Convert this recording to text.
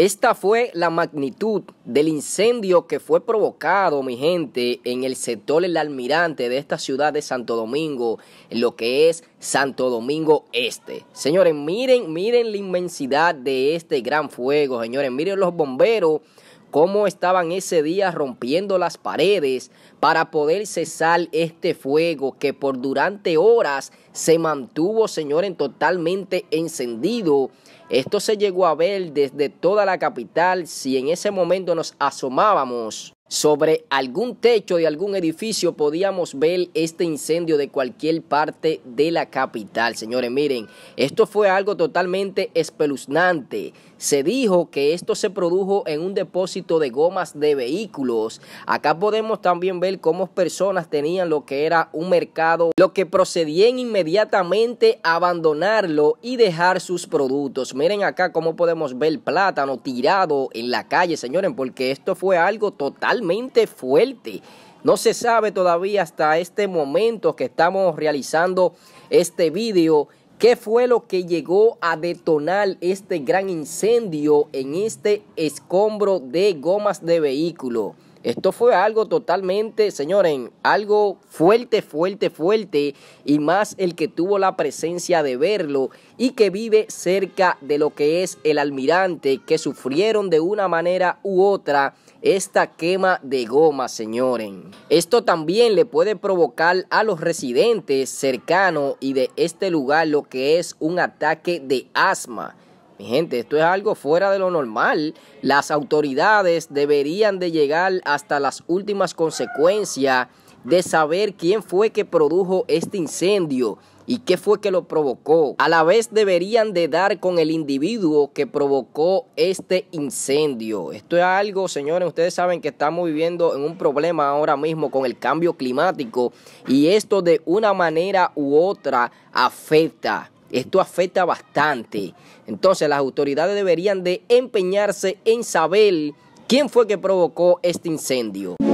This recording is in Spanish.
Esta fue la magnitud del incendio que fue provocado, mi gente, en el sector El Almirante de esta ciudad de Santo Domingo, en lo que es Santo Domingo Este. Señores, miren, miren la inmensidad de este gran fuego, señores, miren los bomberos cómo estaban ese día rompiendo las paredes para poder cesar este fuego que por durante horas se mantuvo, señores totalmente encendido. Esto se llegó a ver desde toda la capital si en ese momento nos asomábamos. Sobre algún techo de algún edificio podíamos ver este incendio de cualquier parte de la capital. Señores, miren, esto fue algo totalmente espeluznante. Se dijo que esto se produjo en un depósito de gomas de vehículos. Acá podemos también ver cómo personas tenían lo que era un mercado, lo que procedían inmediatamente a abandonarlo y dejar sus productos. Miren acá cómo podemos ver plátano tirado en la calle, señores, porque esto fue algo totalmente fuerte. No se sabe todavía hasta este momento que estamos realizando este video ¿Qué fue lo que llegó a detonar este gran incendio en este escombro de gomas de vehículo? Esto fue algo totalmente, señores, algo fuerte, fuerte, fuerte, y más el que tuvo la presencia de verlo y que vive cerca de lo que es el almirante, que sufrieron de una manera u otra esta quema de goma, señores. Esto también le puede provocar a los residentes cercanos y de este lugar lo que es un ataque de asma mi gente, esto es algo fuera de lo normal. Las autoridades deberían de llegar hasta las últimas consecuencias de saber quién fue que produjo este incendio y qué fue que lo provocó. A la vez deberían de dar con el individuo que provocó este incendio. Esto es algo, señores, ustedes saben que estamos viviendo en un problema ahora mismo con el cambio climático y esto de una manera u otra afecta esto afecta bastante. Entonces las autoridades deberían de empeñarse en saber quién fue que provocó este incendio.